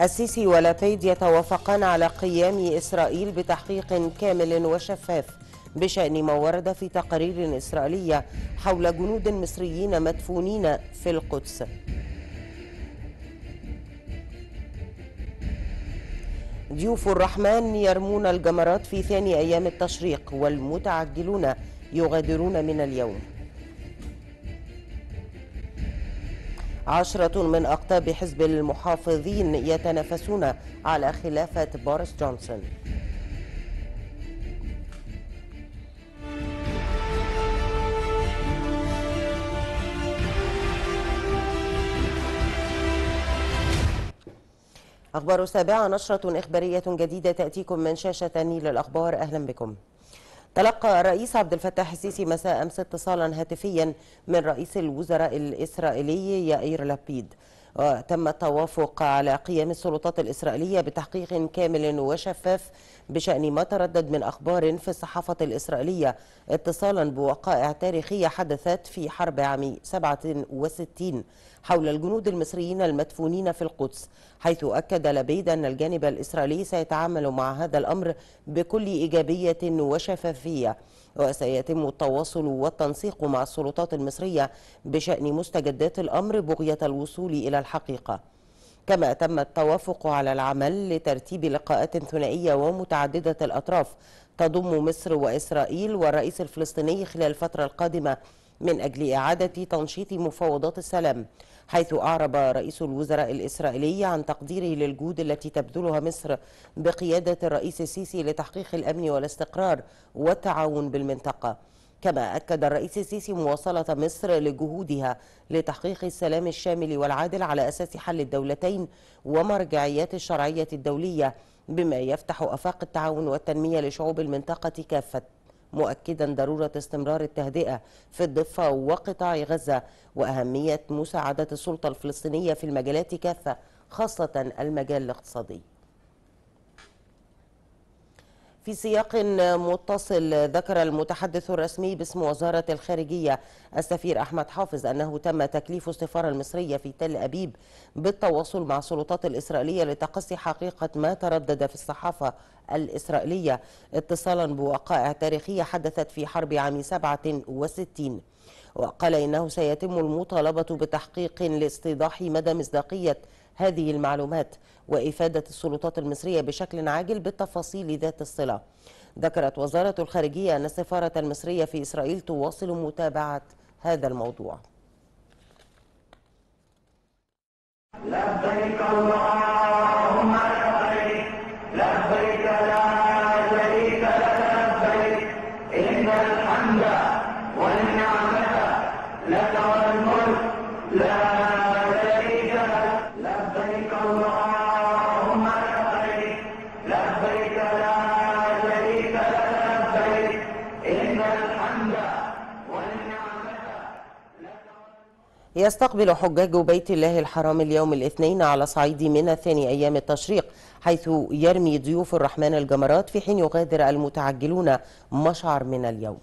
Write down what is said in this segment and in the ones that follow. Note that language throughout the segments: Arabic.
السيسي ولابيد يتوافقان على قيام إسرائيل بتحقيق كامل وشفاف بشأن ما ورد في تقارير إسرائيلية حول جنود مصريين مدفونين في القدس ضيوف الرحمن يرمون الجمرات في ثاني أيام التشريق والمتعجلون يغادرون من اليوم عشرة من أقطاب حزب المحافظين يتنافسون على خلافة بوريس جونسون أخبار سابعة نشرة إخبارية جديدة تأتيكم من شاشة نيل الأخبار أهلا بكم تلقى الرئيس عبد الفتاح السيسي مساء أمس اتصالا هاتفيا من رئيس الوزراء الإسرائيلي يائير لابيد وتم التوافق على قيام السلطات الإسرائيلية بتحقيق كامل وشفاف بشأن ما تردد من أخبار في الصحافة الإسرائيلية اتصالا بوقائع تاريخية حدثت في حرب عام 67 حول الجنود المصريين المدفونين في القدس حيث أكد لبيد أن الجانب الإسرائيلي سيتعامل مع هذا الأمر بكل إيجابية وشفافية وسيتم التواصل والتنسيق مع السلطات المصرية بشأن مستجدات الأمر بغية الوصول إلى الحقيقة كما تم التوافق على العمل لترتيب لقاءات ثنائية ومتعددة الأطراف تضم مصر وإسرائيل والرئيس الفلسطيني خلال الفترة القادمة من أجل إعادة تنشيط مفاوضات السلام حيث أعرب رئيس الوزراء الإسرائيلي عن تقديره للجهود التي تبذلها مصر بقيادة الرئيس السيسي لتحقيق الأمن والاستقرار والتعاون بالمنطقة كما أكد الرئيس السيسي مواصلة مصر لجهودها لتحقيق السلام الشامل والعادل على أساس حل الدولتين ومرجعيات الشرعية الدولية بما يفتح أفاق التعاون والتنمية لشعوب المنطقة كافة مؤكدا ضرورة استمرار التهدئة في الضفة وقطاع غزة وأهمية مساعدة السلطة الفلسطينية في المجالات كافة خاصة المجال الاقتصادي في سياق متصل ذكر المتحدث الرسمي باسم وزارة الخارجية السفير أحمد حافظ أنه تم تكليف السفارة المصرية في تل أبيب بالتواصل مع السلطات الإسرائيلية لتقصي حقيقة ما تردد في الصحافة الإسرائيلية اتصالا بوقائع تاريخية حدثت في حرب عام 67 وقال إنه سيتم المطالبة بتحقيق لاستيضاح مدى مصداقية هذه المعلومات وإفادة السلطات المصرية بشكل عاجل بالتفاصيل ذات الصلة ذكرت وزارة الخارجية أن السفارة المصرية في إسرائيل تواصل متابعة هذا الموضوع لبيك الله يستقبل حجاج بيت الله الحرام اليوم الاثنين على صعيد منى ثاني أيام التشريق حيث يرمي ضيوف الرحمن الجمرات في حين يغادر المتعجلون مشعر منى اليوم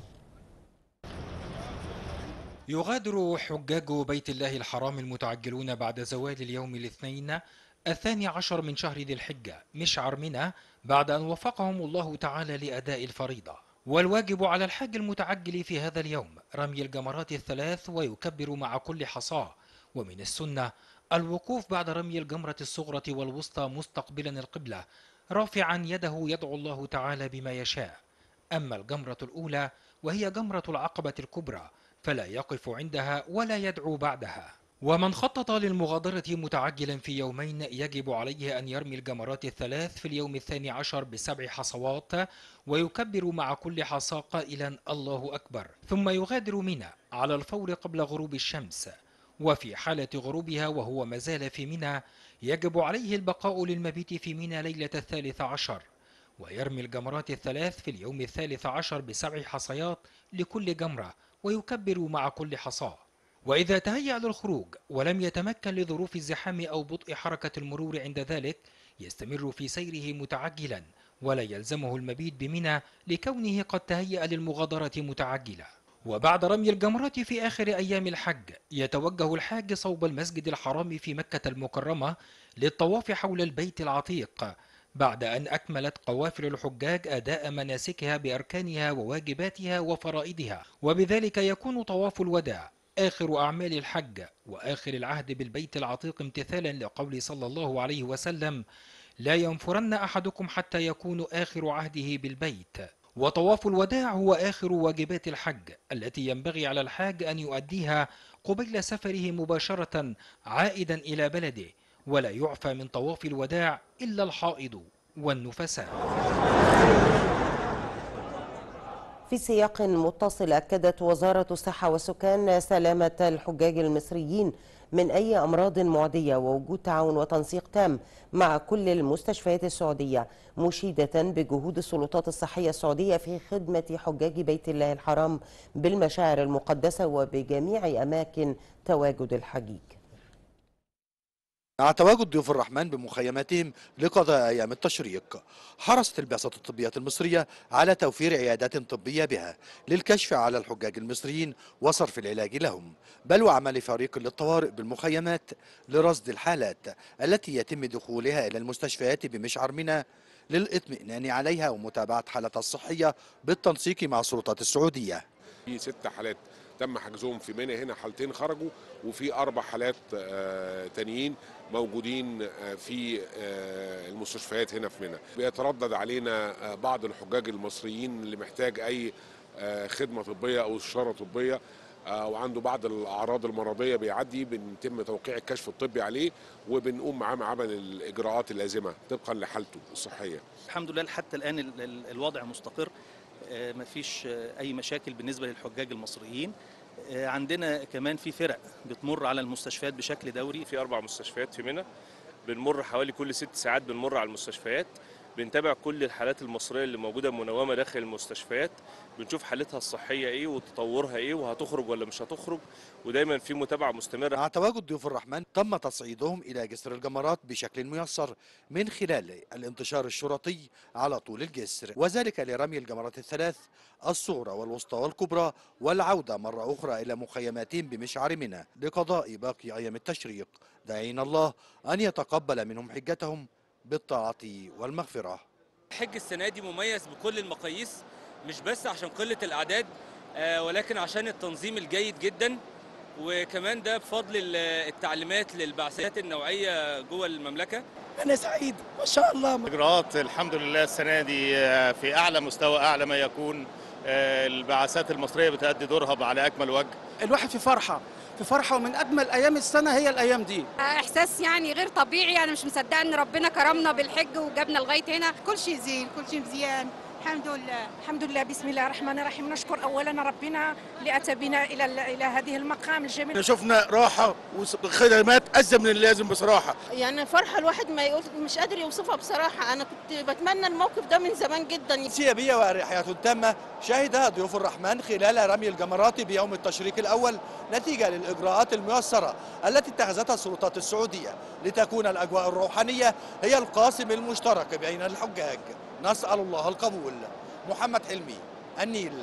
يغادر حجاج بيت الله الحرام المتعجلون بعد زوال اليوم الاثنين الثاني عشر من شهر ذي الحجة مشعر منى بعد أن وفقهم الله تعالى لأداء الفريضة والواجب على الحاج المتعجل في هذا اليوم رمي الجمرات الثلاث ويكبر مع كل حصاه ومن السنة الوقوف بعد رمي الجمرة الصغرى والوسطى مستقبلا القبلة رافعا يده يدعو الله تعالى بما يشاء أما الجمرة الأولى وهي جمرة العقبة الكبرى فلا يقف عندها ولا يدعو بعدها ومن خطط للمغادرة متعجلا في يومين يجب عليه أن يرمي الجمرات الثلاث في اليوم الثاني عشر بسبع حصوات ويكبر مع كل حصى قائلا الله أكبر ثم يغادر منى على الفور قبل غروب الشمس وفي حالة غروبها وهو مازال في منى يجب عليه البقاء للمبيت في منى ليلة الثالث عشر ويرمي الجمرات الثلاث في اليوم الثالث عشر بسبع حصيات لكل جمرة ويكبر مع كل حصاه وإذا تهيأ للخروج ولم يتمكن لظروف الزحام أو بطء حركة المرور عند ذلك يستمر في سيره متعجلا ولا يلزمه المبيت بمنى لكونه قد تهيأ للمغادرة متعجلا وبعد رمي الجمرات في آخر أيام الحج يتوجه الحاج صوب المسجد الحرام في مكة المكرمة للطواف حول البيت العتيق بعد أن أكملت قوافل الحجاج أداء مناسكها بأركانها وواجباتها وفرائدها وبذلك يكون طواف الوداع آخر أعمال الحج وآخر العهد بالبيت العتيق امتثالا لقول صلى الله عليه وسلم لا ينفرن أحدكم حتى يكون آخر عهده بالبيت وطواف الوداع هو آخر واجبات الحج التي ينبغي على الحاج أن يؤديها قبيل سفره مباشرة عائدا إلى بلده ولا يعفى من طواف الوداع إلا الحائض والنفساء في سياق متصل أكدت وزارة الصحة والسكان سلامة الحجاج المصريين من أي أمراض معدية ووجود تعاون وتنسيق تام مع كل المستشفيات السعودية مشيدة بجهود السلطات الصحية السعودية في خدمة حجاج بيت الله الحرام بالمشاعر المقدسة وبجميع أماكن تواجد الحجيج مع تواجد ضيوف الرحمن بمخيماتهم لقضاء أيام التشريق حرصت البعثة الطبية المصرية على توفير عيادات طبية بها للكشف على الحجاج المصريين وصرف العلاج لهم بل وعمل فريق للطوارئ بالمخيمات لرصد الحالات التي يتم دخولها إلى المستشفيات بمشعر منى للاطمئنان عليها ومتابعة حالتها الصحية بالتنسيق مع السلطات السعودية في ست حالات تم حجزهم في منى هنا حالتين خرجوا وفي اربع حالات آه، تانيين موجودين آه، في آه، المستشفيات هنا في منى بيتردد علينا بعض الحجاج المصريين اللي محتاج اي خدمه طبيه او استشاره طبيه وعنده بعض الاعراض المرضيه بيعدي بيتم توقيع الكشف الطبي عليه وبنقوم معاه بعمل الاجراءات اللازمه طبقا لحالته الصحيه. الحمد لله حتى الان الوضع مستقر آه، ما فيش اي مشاكل بالنسبه للحجاج المصريين آه، عندنا كمان في فرق بتمر على المستشفيات بشكل دوري في اربع مستشفيات في منى بنمر حوالي كل ست ساعات بنمر على المستشفيات بنتابع كل الحالات المصريه اللي موجوده منومه داخل المستشفيات بنشوف حالتها الصحيه ايه وتطورها ايه وهتخرج ولا مش هتخرج ودايما في متابعه مستمره مع تواجد ضيوف الرحمن تم تصعيدهم الى جسر الجمرات بشكل ميسر من خلال الانتشار الشرطي على طول الجسر وذلك لرمي الجمرات الثلاث الصغرى والوسطى والكبرى والعوده مره اخرى الى مخيماتهم بمشعر منى لقضاء باقي ايام التشريق داعين الله ان يتقبل منهم حجتهم بالطاعة والمغفرة الحج السنة دي مميز بكل المقاييس مش بس عشان قلة الأعداد آه، ولكن عشان التنظيم الجيد جدا وكمان ده بفضل التعليمات للبعثات النوعية جوه المملكة أنا سعيد ما شاء الله إجراءات الحمد لله السنة دي آه، في أعلى مستوى أعلى ما يكون آه، البعثات المصرية بتأدي دورها على أكمل وجه الواحد في فرحة في فرحه ومن اجمل ايام السنه هي الايام دي احساس يعني غير طبيعي انا مش مصدقه ان ربنا كرمنا بالحج وجابنا لغايه هنا كل شيء زين كل شيء مزيان الحمد لله الحمد لله بسم الله الرحمن الرحيم نشكر اولا ربنا اللي اتى بنا الى الى هذه المقام الجميل شفنا راحه وخدمات ازيد من اللازم بصراحه يعني فرحه الواحد ما يقول مش قادر يوصفها بصراحه انا كنت بتمنى الموقف ده من زمان جدا سيابيه وحياه تامه شهدها ضيوف الرحمن خلال رمي الجمرات بيوم التشريق الاول نتيجه للاجراءات الميسره التي اتخذتها السلطات السعوديه لتكون الاجواء الروحانيه هي القاسم المشترك بين الحجاج نسأل الله القبول محمد حلمي النيل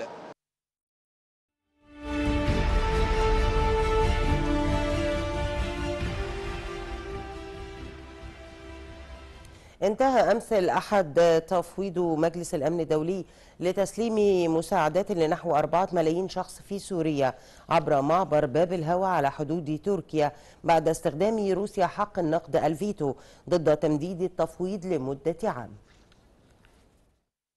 انتهى أمس الأحد تفويض مجلس الأمن الدولي لتسليم مساعدات لنحو أربعة ملايين شخص في سوريا عبر معبر باب الهوى على حدود تركيا بعد استخدام روسيا حق النقد الفيتو ضد تمديد التفويض لمدة عام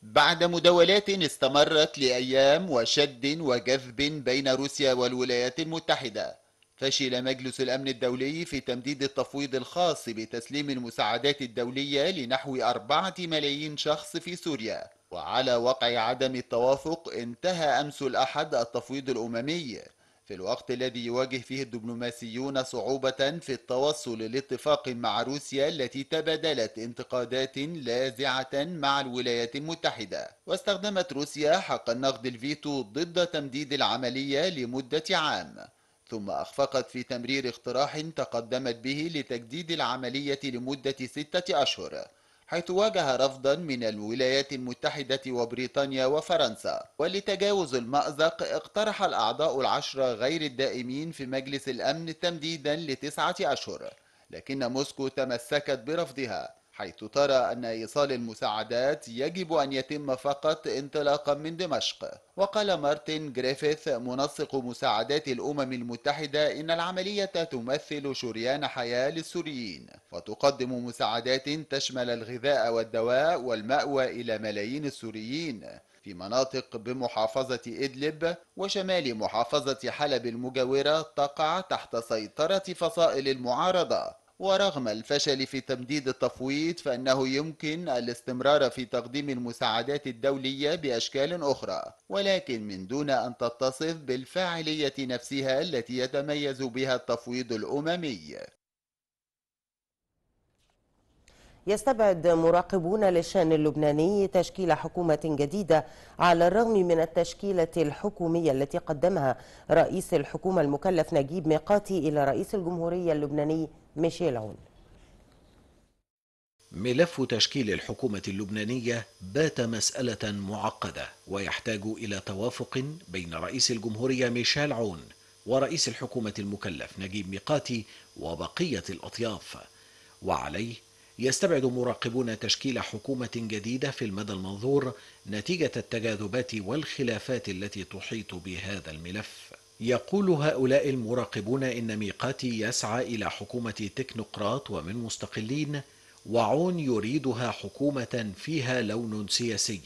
بعد مداولات استمرت لأيام وشد وجذب بين روسيا والولايات المتحدة فشل مجلس الأمن الدولي في تمديد التفويض الخاص بتسليم المساعدات الدولية لنحو أربعة ملايين شخص في سوريا وعلى وقع عدم التوافق انتهى أمس الأحد التفويض الأممي في الوقت الذي يواجه فيه الدبلوماسيون صعوبة في التوصل لاتفاق مع روسيا التي تبادلت انتقادات لاذعة مع الولايات المتحدة واستخدمت روسيا حق النقد الفيتو ضد تمديد العملية لمدة عام ثم أخفقت في تمرير اقتراح تقدمت به لتجديد العملية لمدة ستة أشهر حيث واجه رفضا من الولايات المتحدة وبريطانيا وفرنسا ولتجاوز المأزق اقترح الأعضاء العشرة غير الدائمين في مجلس الأمن تمديدا لتسعة أشهر لكن موسكو تمسكت برفضها حيث ترى أن إيصال المساعدات يجب أن يتم فقط انطلاقا من دمشق وقال مارتن جريفيث منسق مساعدات الأمم المتحدة إن العملية تمثل شريان حياة للسوريين وتقدم مساعدات تشمل الغذاء والدواء والمأوى إلى ملايين السوريين في مناطق بمحافظة إدلب وشمال محافظة حلب المجاورة تقع تحت سيطرة فصائل المعارضة ورغم الفشل في تمديد التفويض فإنه يمكن الاستمرار في تقديم المساعدات الدولية بأشكال أخرى ولكن من دون أن تتصف بالفاعلية نفسها التي يتميز بها التفويض الأممي يستبعد مراقبون للشأن اللبناني تشكيل حكومة جديدة على الرغم من التشكيلة الحكومية التي قدمها رئيس الحكومة المكلف نجيب ميقاتي إلى رئيس الجمهورية اللبناني ميشيل عون ملف تشكيل الحكومة اللبنانية بات مسألة معقدة ويحتاج إلى توافق بين رئيس الجمهورية ميشيل عون ورئيس الحكومة المكلف نجيب ميقاتي وبقية الأطياف وعليه يستبعد مراقبون تشكيل حكومة جديدة في المدى المنظور نتيجة التجاذبات والخلافات التي تحيط بهذا الملف. يقول هؤلاء المراقبون إن ميقاتي يسعى إلى حكومة تكنوقراط ومن مستقلين وعون يريدها حكومة فيها لون سياسي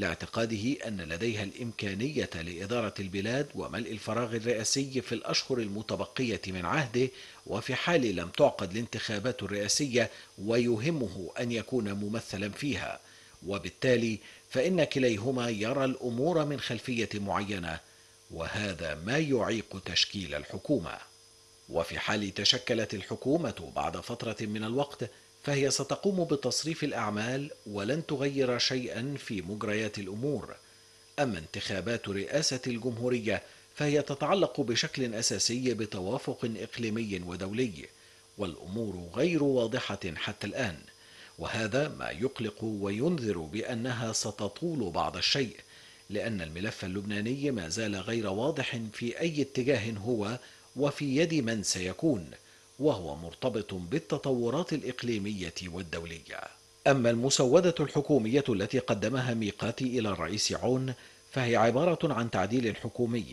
لاعتقاده أن لديها الإمكانية لإدارة البلاد وملء الفراغ الرئاسي في الأشهر المتبقية من عهده وفي حال لم تعقد الانتخابات الرئاسية ويهمه أن يكون ممثلا فيها وبالتالي فإن كليهما يرى الأمور من خلفية معينة وهذا ما يعيق تشكيل الحكومة وفي حال تشكلت الحكومة بعد فترة من الوقت فهي ستقوم بتصريف الأعمال ولن تغير شيئا في مجريات الأمور أما انتخابات رئاسة الجمهورية فهي تتعلق بشكل أساسي بتوافق إقليمي ودولي والأمور غير واضحة حتى الآن وهذا ما يقلق وينذر بأنها ستطول بعض الشيء لأن الملف اللبناني ما زال غير واضح في أي اتجاه هو وفي يد من سيكون وهو مرتبط بالتطورات الإقليمية والدولية أما المسودة الحكومية التي قدمها ميقاتي إلى الرئيس عون فهي عبارة عن تعديل حكومي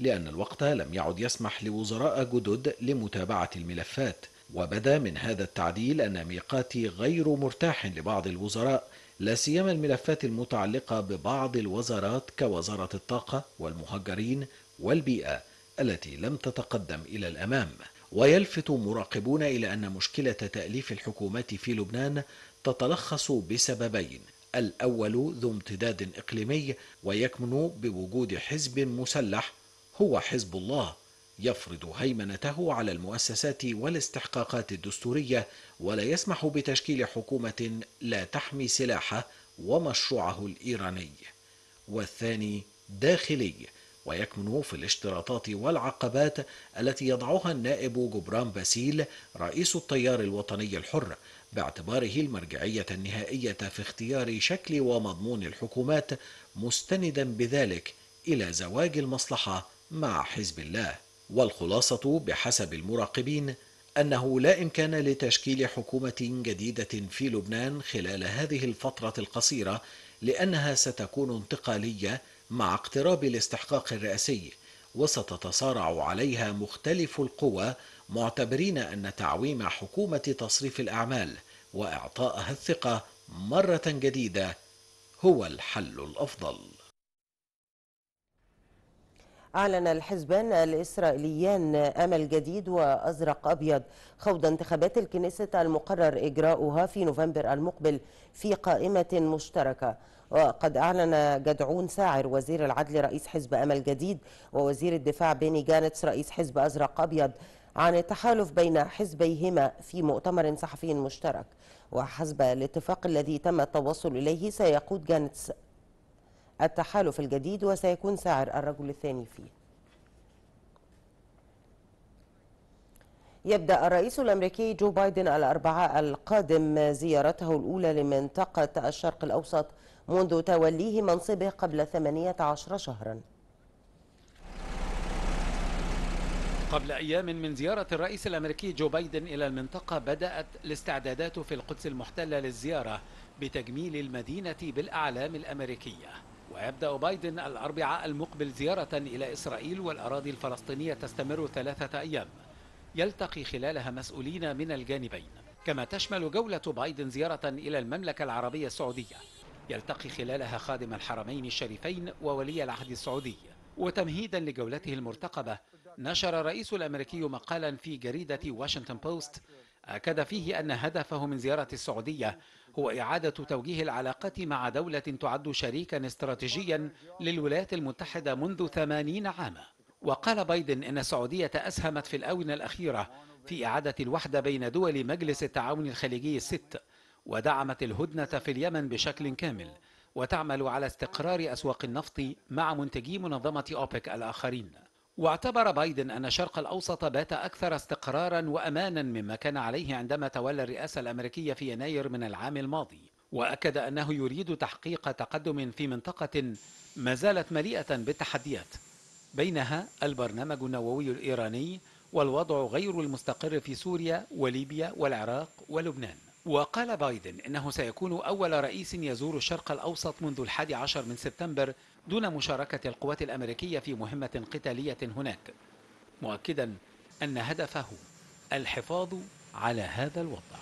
لأن الوقت لم يعد يسمح لوزراء جدد لمتابعة الملفات وبدا من هذا التعديل أن ميقاتي غير مرتاح لبعض الوزراء لا سيما الملفات المتعلقة ببعض الوزارات كوزارة الطاقة والمهجرين والبيئة التي لم تتقدم إلى الأمام ويلفت مراقبون إلى أن مشكلة تأليف الحكومات في لبنان تتلخص بسببين الأول ذو امتداد إقليمي ويكمن بوجود حزب مسلح هو حزب الله يفرض هيمنته على المؤسسات والاستحقاقات الدستورية ولا يسمح بتشكيل حكومة لا تحمي سلاحه ومشروعه الإيراني والثاني داخلي ويكمن في الاشتراطات والعقبات التي يضعها النائب جبران باسيل رئيس التيار الوطني الحر باعتباره المرجعية النهائية في اختيار شكل ومضمون الحكومات مستندا بذلك إلى زواج المصلحة مع حزب الله والخلاصة بحسب المراقبين أنه لا إمكان لتشكيل حكومة جديدة في لبنان خلال هذه الفترة القصيرة لأنها ستكون انتقالية مع اقتراب الاستحقاق الرئاسي وستتصارع عليها مختلف القوى معتبرين أن تعويم حكومة تصريف الأعمال وإعطائها الثقة مرة جديدة هو الحل الأفضل أعلن الحزبان الإسرائيليان أمل جديد وأزرق أبيض خوض انتخابات الكنيسة المقرر إجراؤها في نوفمبر المقبل في قائمة مشتركة وقد أعلن جدعون ساعر وزير العدل رئيس حزب أمل جديد ووزير الدفاع بيني جانتس رئيس حزب أزرق أبيض عن التحالف بين حزبيهما في مؤتمر صحفي مشترك وحسب الاتفاق الذي تم التوصل إليه سيقود جانتس التحالف الجديد وسيكون سعر الرجل الثاني فيه يبدأ الرئيس الأمريكي جو بايدن الأربعاء القادم زيارته الأولى لمنطقة الشرق الأوسط منذ توليه منصبه قبل 18 شهراً قبل أيام من زيارة الرئيس الأمريكي جو بايدن إلى المنطقة بدأت الاستعدادات في القدس المحتلة للزيارة بتجميل المدينة بالأعلام الأمريكية ويبدأ بايدن الأربعاء المقبل زيارة إلى إسرائيل والأراضي الفلسطينية تستمر ثلاثة أيام يلتقي خلالها مسؤولين من الجانبين كما تشمل جولة بايدن زيارة إلى المملكة العربية السعودية يلتقي خلالها خادم الحرمين الشريفين وولي العهد السعودي وتمهيدا لجولته المرتقبة نشر الرئيس الأمريكي مقالا في جريدة واشنطن بوست أكد فيه أن هدفه من زيارة السعودية هو إعادة توجيه العلاقات مع دولة تعد شريكا استراتيجيا للولايات المتحدة منذ ثمانين عاما وقال بايدن إن السعودية أسهمت في الآونة الأخيرة في إعادة الوحدة بين دول مجلس التعاون الخليجي الست ودعمت الهدنة في اليمن بشكل كامل وتعمل على استقرار أسواق النفط مع منتجي منظمة أوبك الآخرين واعتبر بايدن أن الشرق الأوسط بات أكثر استقرارا وأمانا مما كان عليه عندما تولى الرئاسة الأمريكية في يناير من العام الماضي وأكد أنه يريد تحقيق تقدم في منطقة ما زالت مليئة بالتحديات بينها البرنامج النووي الإيراني والوضع غير المستقر في سوريا وليبيا والعراق ولبنان وقال بايدن إنه سيكون أول رئيس يزور الشرق الأوسط منذ الحادي عشر من سبتمبر دون مشاركة القوات الأمريكية في مهمة قتالية هناك مؤكدا أن هدفه الحفاظ على هذا الوضع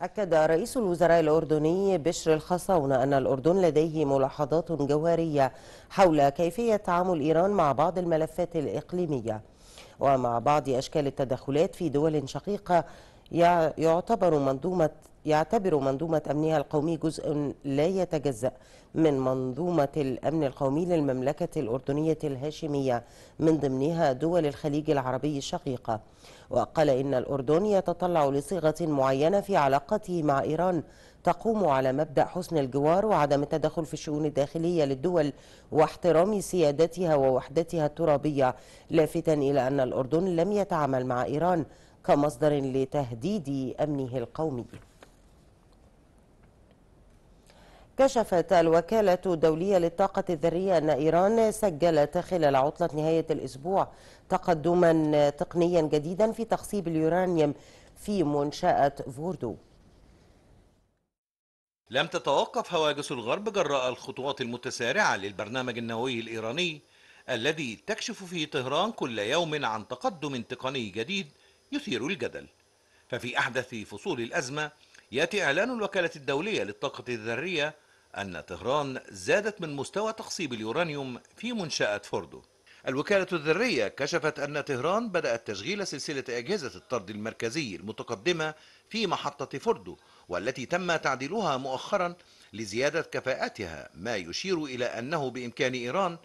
أكد رئيس الوزراء الأردني بشر الخصاون أن الأردن لديه ملاحظات جوهرية حول كيفية تعامل إيران مع بعض الملفات الإقليمية ومع بعض أشكال التدخلات في دول شقيقة يعتبر منظومة يعتبر منظومة أمنها القومي جزء لا يتجزأ من منظومة الأمن القومي للمملكة الأردنية الهاشمية من ضمنها دول الخليج العربي الشقيقة وقال إن الأردن يتطلع لصيغة معينة في علاقته مع إيران تقوم على مبدأ حسن الجوار وعدم التدخل في الشؤون الداخلية للدول واحترام سيادتها ووحدتها الترابية لافتا إلى أن الأردن لم يتعامل مع إيران كمصدر لتهديد أمنه القومي كشفت الوكالة الدولية للطاقة الذرية أن إيران سجلت خلال عطلة نهاية الأسبوع تقدما تقنيا جديدا في تخصيب اليورانيوم في منشأة فوردو لم تتوقف هواجس الغرب جراء الخطوات المتسارعة للبرنامج النووي الإيراني الذي تكشف فيه طهران كل يوم عن تقدم تقني جديد يثير الجدل ففي أحدث فصول الأزمة يأتي إعلان الوكالة الدولية للطاقة الذرية أن طهران زادت من مستوى تخصيب اليورانيوم في منشأة فوردو الوكالة الذرية كشفت أن طهران بدأت تشغيل سلسلة أجهزة الطرد المركزي المتقدمة في محطة فوردو والتي تم تعديلها مؤخرا لزيادة كفاءتها ما يشير إلى أنه بإمكان إيران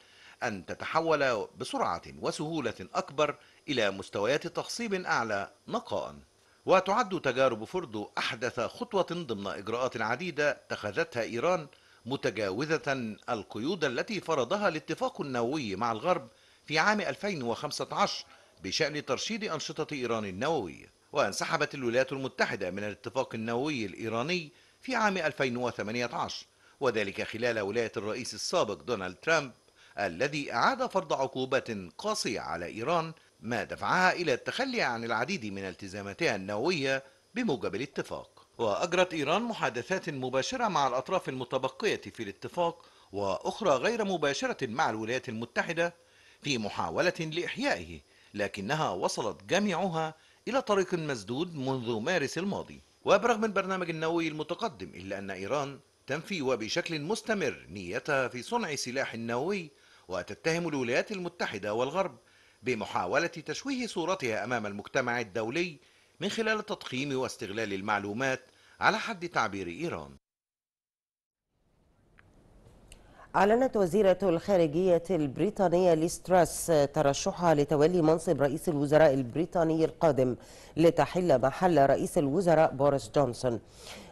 أن تتحول بسرعة وسهولة أكبر إلى مستويات تخصيب أعلى نقاء وتعد تجارب فوردو أحدث خطوة ضمن إجراءات عديدة اتخذتها إيران متجاوزة القيود التي فرضها الاتفاق النووي مع الغرب في عام 2015 بشأن ترشيد أنشطة إيران النووي وانسحبت الولايات المتحدة من الاتفاق النووي الإيراني في عام 2018 وذلك خلال ولاية الرئيس السابق دونالد ترامب الذي أعاد فرض عقوبات قاسية على إيران ما دفعها إلى التخلي عن العديد من التزاماتها النووية بموجب الاتفاق وأجرت إيران محادثات مباشرة مع الأطراف المتبقية في الاتفاق وأخرى غير مباشرة مع الولايات المتحدة في محاولة لإحيائه لكنها وصلت جميعها إلى طريق مسدود منذ مارس الماضي وبرغم البرنامج النووي المتقدم إلا أن إيران تنفي وبشكل مستمر نيتها في صنع سلاح نووي وتتهم الولايات المتحدة والغرب بمحاولة تشويه صورتها أمام المجتمع الدولي من خلال تضخيم واستغلال المعلومات على حد تعبير إيران أعلنت وزيرة الخارجية البريطانية ليستراس ترشحها لتولي منصب رئيس الوزراء البريطاني القادم لتحل محل رئيس الوزراء بوريس جونسون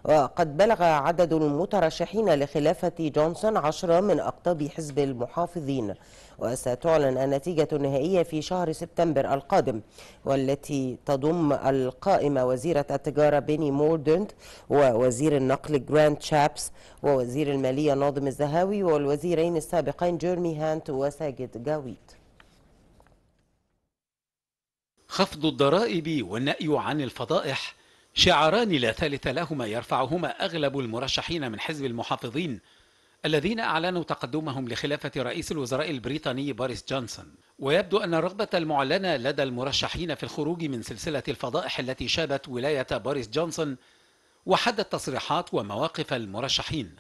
وقد بلغ عدد المترشحين لخلافة جونسون عشرة من أقطاب حزب المحافظين وستعلن النتيجة النهائية في شهر سبتمبر القادم والتي تضم القائمة وزيرة التجارة بيني موردنت ووزير النقل جراند شابس ووزير المالية ناظم الزهاوي والوزيرين السابقين جيرمي هانت وساجد جاويت خفض الضرائب والنأي عن الفضائح شعاران لا ثالث لهما يرفعهما أغلب المرشحين من حزب المحافظين الذين أعلنوا تقدمهم لخلافة رئيس الوزراء البريطاني باريس جونسون ويبدو أن الرغبة المعلنة لدى المرشحين في الخروج من سلسلة الفضائح التي شابت ولاية باريس جونسون وحدت تصريحات ومواقف المرشحين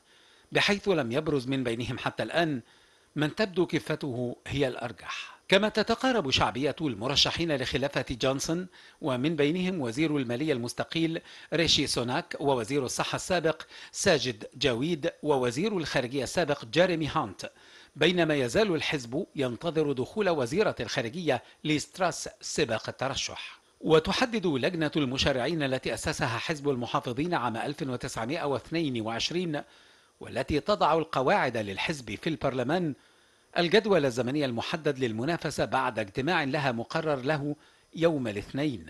بحيث لم يبرز من بينهم حتى الآن من تبدو كفته هي الأرجح كما تتقارب شعبية المرشحين لخلافة جونسون ومن بينهم وزير المالية المستقيل ريشي سوناك ووزير الصحة السابق ساجد جاويد ووزير الخارجية السابق جيريمي هانت بينما يزال الحزب ينتظر دخول وزيرة الخارجية ليستراس سباق الترشح وتحدد لجنة المشرعين التي أسسها حزب المحافظين عام 1922 والتي تضع القواعد للحزب في البرلمان الجدول الزمني المحدد للمنافسة بعد اجتماع لها مقرر له يوم الاثنين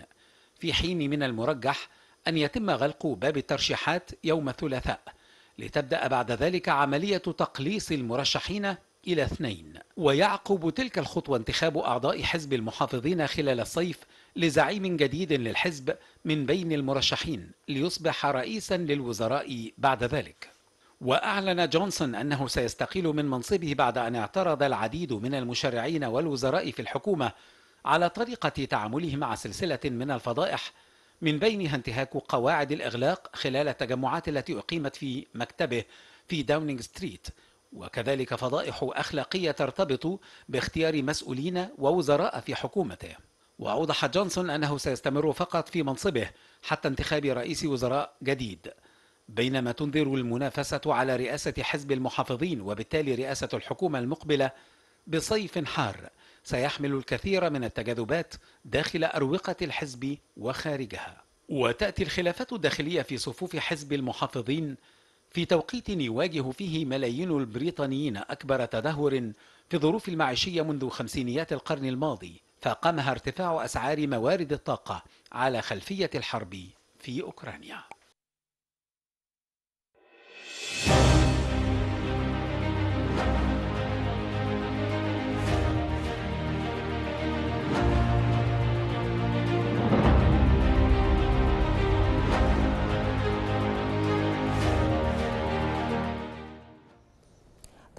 في حين من المرجح أن يتم غلق باب الترشيحات يوم الثلاثاء لتبدأ بعد ذلك عملية تقليص المرشحين إلى اثنين ويعقب تلك الخطوة انتخاب أعضاء حزب المحافظين خلال الصيف لزعيم جديد للحزب من بين المرشحين ليصبح رئيسا للوزراء بعد ذلك وأعلن جونسون أنه سيستقيل من منصبه بعد أن اعترض العديد من المشرعين والوزراء في الحكومة على طريقة تعامله مع سلسلة من الفضائح من بينها انتهاك قواعد الإغلاق خلال التجمعات التي أقيمت في مكتبه في داونينغ ستريت وكذلك فضائح أخلاقية ترتبط باختيار مسؤولين ووزراء في حكومته وأوضح جونسون أنه سيستمر فقط في منصبه حتى انتخاب رئيس وزراء جديد بينما تنذر المنافسة على رئاسة حزب المحافظين وبالتالي رئاسة الحكومة المقبلة بصيف حار سيحمل الكثير من التجاذبات داخل أروقة الحزب وخارجها وتأتي الخلافات الداخلية في صفوف حزب المحافظين في توقيت يواجه فيه ملايين البريطانيين أكبر تدهور في الظروف المعيشية منذ خمسينيات القرن الماضي فقامها ارتفاع أسعار موارد الطاقة على خلفية الحرب في أوكرانيا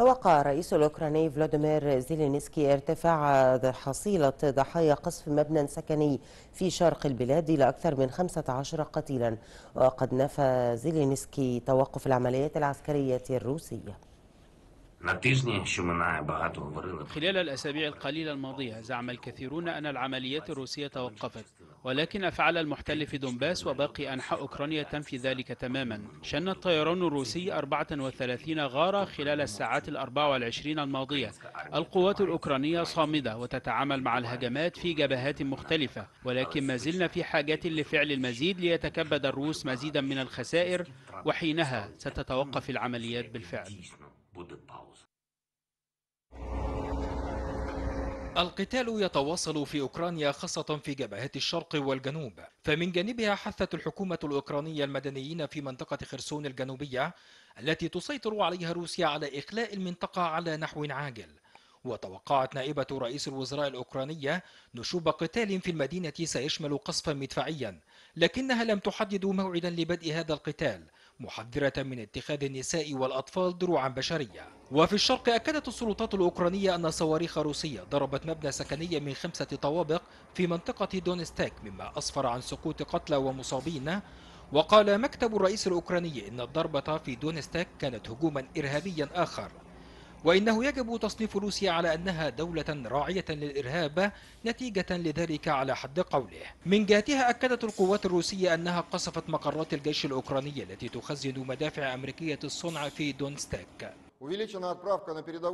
توقع الرئيس الأوكراني فلاديمير زيلينسكي ارتفاع حصيلة ضحايا قصف مبنى سكني في شرق البلاد إلى أكثر من 15 قتيلا وقد نفى زيلينسكي توقف العمليات العسكرية الروسية خلال الأسابيع القليلة الماضية زعم الكثيرون أن العمليات الروسية توقفت ولكن أفعال المحتل في دونباس وباقي أنحاء أوكرانيا تنفي ذلك تماما شن الطيران الروسي 34 غارة خلال الساعات ال 24 الماضية القوات الأوكرانية صامدة وتتعامل مع الهجمات في جبهات مختلفة ولكن ما زلنا في حاجة لفعل المزيد ليتكبد الروس مزيدا من الخسائر وحينها ستتوقف العمليات بالفعل القتال يتواصل في أوكرانيا خاصة في جبهات الشرق والجنوب فمن جانبها حثت الحكومة الأوكرانية المدنيين في منطقة خرسون الجنوبية التي تسيطر عليها روسيا على إخلاء المنطقة على نحو عاجل وتوقعت نائبة رئيس الوزراء الأوكرانية نشوب قتال في المدينة سيشمل قصفا مدفعيا لكنها لم تحدد موعدا لبدء هذا القتال محذرة من اتخاذ النساء والأطفال دروعا بشرية وفي الشرق أكدت السلطات الأوكرانية أن صواريخ روسية ضربت مبنى سكني من خمسة طوابق في منطقة دونستاك مما أسفر عن سقوط قتلى ومصابين وقال مكتب الرئيس الأوكراني إن الضربة في دونستاك كانت هجوما إرهابيا آخر وإنه يجب تصنيف روسيا على أنها دولة راعية للإرهاب نتيجة لذلك على حد قوله من جهتها أكدت القوات الروسية أنها قصفت مقرات الجيش الأوكراني التي تخزن مدافع أمريكية الصنع في دونستاك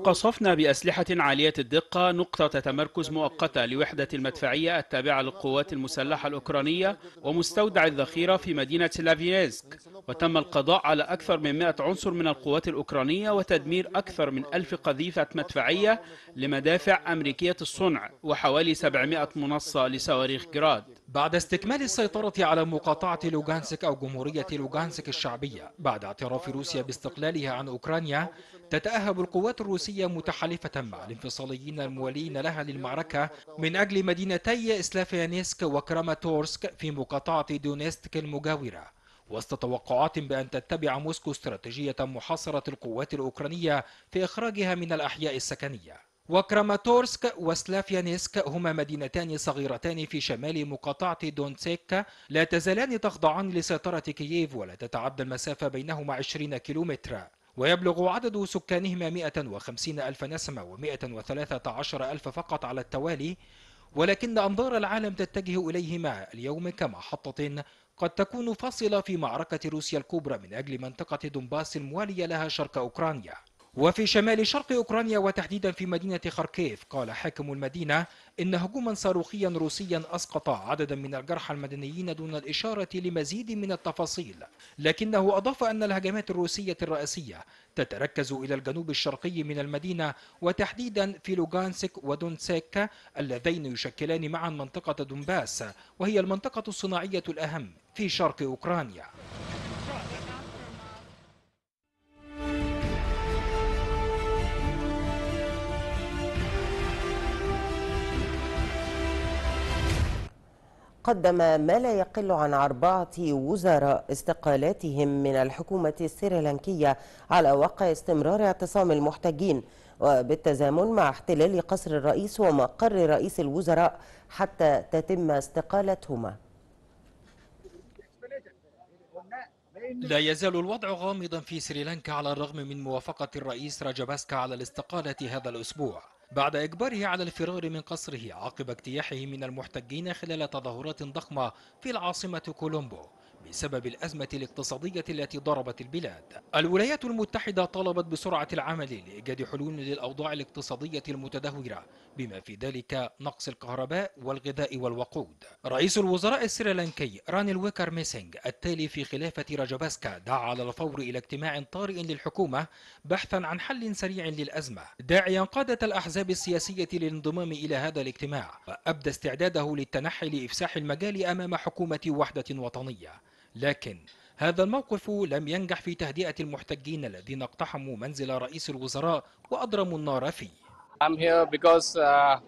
قصفنا بأسلحة عالية الدقة نقطة تمركز مؤقتة لوحدة المدفعية التابعة للقوات المسلحة الأوكرانية ومستودع الذخيرة في مدينة سلافينيزك وتم القضاء على أكثر من 100 عنصر من القوات الأوكرانية وتدمير أكثر من ألف قذيفة مدفعية لمدافع أمريكية الصنع وحوالي 700 منصة لصواريخ جراد بعد استكمال السيطرة على مقاطعة لوغانسك أو جمهورية لوغانسك الشعبية بعد اعتراف روسيا باستقلالها عن أوكرانيا تتأهب القوات الروسية متحالفة مع الانفصاليين الموالين لها للمعركة من أجل مدينتي إسلافيانسك وكراماتورسك في مقاطعة دونيستك المجاورة وسط توقعات بأن تتبع موسكو استراتيجية محاصرة القوات الأوكرانية في إخراجها من الأحياء السكنية وكراماتورسك وسلافيانيسك هما مدينتان صغيرتان في شمال مقاطعة دونتسيكا لا تزالان تخضعان لسيطرة كييف ولا تتعدى المسافة بينهما 20 كيلومترا ويبلغ عدد سكانهما 150 ألف نسمة و113 ألف فقط على التوالي ولكن أنظار العالم تتجه إليهما اليوم كمحطة قد تكون فاصلة في معركة روسيا الكبرى من أجل منطقة دونباس الموالية لها شرق أوكرانيا وفي شمال شرق أوكرانيا وتحديدا في مدينة خاركيف قال حاكم المدينة إن هجوما صاروخيا روسيا أسقط عددا من الجرحى المدنيين دون الإشارة لمزيد من التفاصيل لكنه أضاف أن الهجمات الروسية الرئاسية تتركز إلى الجنوب الشرقي من المدينة وتحديدا في لوغانسك ودونسيك اللذين يشكلان معا منطقة دونباس وهي المنطقة الصناعية الأهم في شرق أوكرانيا قدم ما لا يقل عن أربعة وزراء استقالاتهم من الحكومة السريلانكية على وقع استمرار اعتصام المحتجين وبالتزامن مع احتلال قصر الرئيس ومقر رئيس الوزراء حتى تتم استقالتهما لا يزال الوضع غامضا في سريلانكا على الرغم من موافقة الرئيس راجاباسكا على الاستقالة هذا الأسبوع بعد إجباره على الفرار من قصره عقب اجتياحه من المحتجين خلال تظاهرات ضخمة في العاصمة كولومبو بسبب الأزمة الاقتصادية التي ضربت البلاد الولايات المتحدة طلبت بسرعة العمل لإيجاد حلول للأوضاع الاقتصادية المتدهورة بما في ذلك نقص الكهرباء والغذاء والوقود رئيس الوزراء السريلانكي رانيل ويكر ميسينج التالي في خلافة راجباسكا دعا على الفور إلى اجتماع طارئ للحكومة بحثا عن حل سريع للأزمة داعيا قادة الأحزاب السياسية للانضمام إلى هذا الاجتماع وأبدى استعداده للتنحي لإفساح المجال أمام حكومة وحدة وطنية لكن هذا الموقف لم ينجح في تهدئة المحتجين الذين اقتحموا منزل رئيس الوزراء وأضرموا النار فيه uh,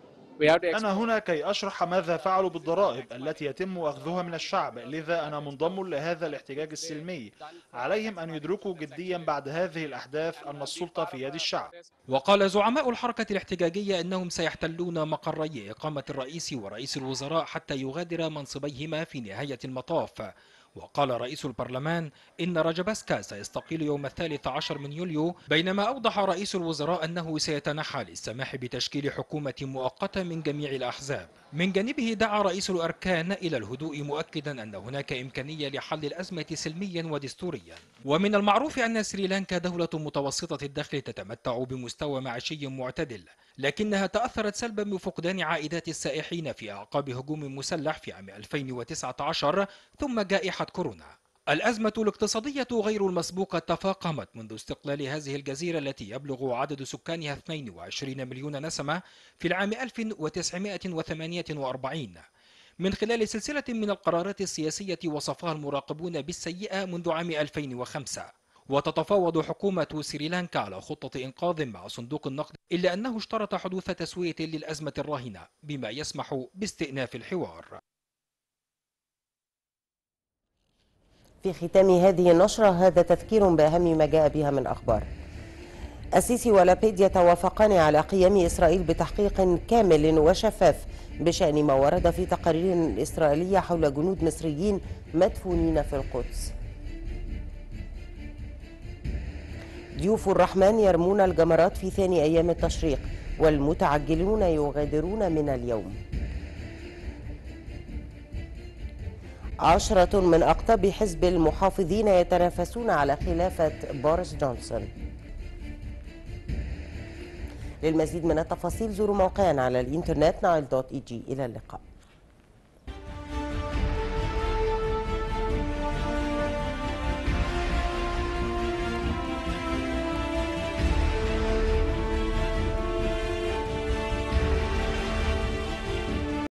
أنا هنا كي أشرح ماذا فعلوا بالضرائب التي يتم أخذها من الشعب لذا أنا منضم لهذا الاحتجاج السلمي عليهم أن يدركوا جديا بعد هذه الأحداث أن السلطة في يد الشعب وقال زعماء الحركة الاحتجاجية أنهم سيحتلون مقري إقامة الرئيس ورئيس الوزراء حتى يغادر منصبيهما في نهاية المطاف وقال رئيس البرلمان إن راجباسكا سيستقيل يوم الثالث عشر من يوليو بينما أوضح رئيس الوزراء أنه سيتنحى للسماح بتشكيل حكومة مؤقتة من جميع الأحزاب من جانبه دعا رئيس الأركان إلى الهدوء مؤكدا أن هناك إمكانية لحل الأزمة سلميا ودستوريا ومن المعروف أن سريلانكا دولة متوسطة الدخل تتمتع بمستوى معيشي معتدل لكنها تأثرت سلبا بفقدان عائدات السائحين في أعقاب هجوم مسلح في عام 2019 ثم جائحة جائحة كورونا الأزمة الاقتصادية غير المسبوقة تفاقمت منذ استقلال هذه الجزيرة التي يبلغ عدد سكانها 22 مليون نسمة في العام 1948 من خلال سلسلة من القرارات السياسية وصفها المراقبون بالسيئة منذ عام 2005 وتتفاوض حكومة سريلانكا على خطة إنقاذ مع صندوق النقد إلا أنه اشترط حدوث تسوية للأزمة الراهنة بما يسمح باستئناف الحوار في ختام هذه النشرة هذا تذكير بأهم ما جاء بها من أخبار السيسي ولابيد يتوافقان على قيام إسرائيل بتحقيق كامل وشفاف بشأن ما ورد في تقارير إسرائيلية حول جنود مصريين مدفونين في القدس ضيوف الرحمن يرمون الجمرات في ثاني أيام التشريق والمتعجلون يغادرون من اليوم عشرة من أقطاب حزب المحافظين يتنافسون على خلافة بوريس جونسون للمزيد من التفاصيل زوروا موقعنا على الإنترنت نايل دوت إي جي إلى اللقاء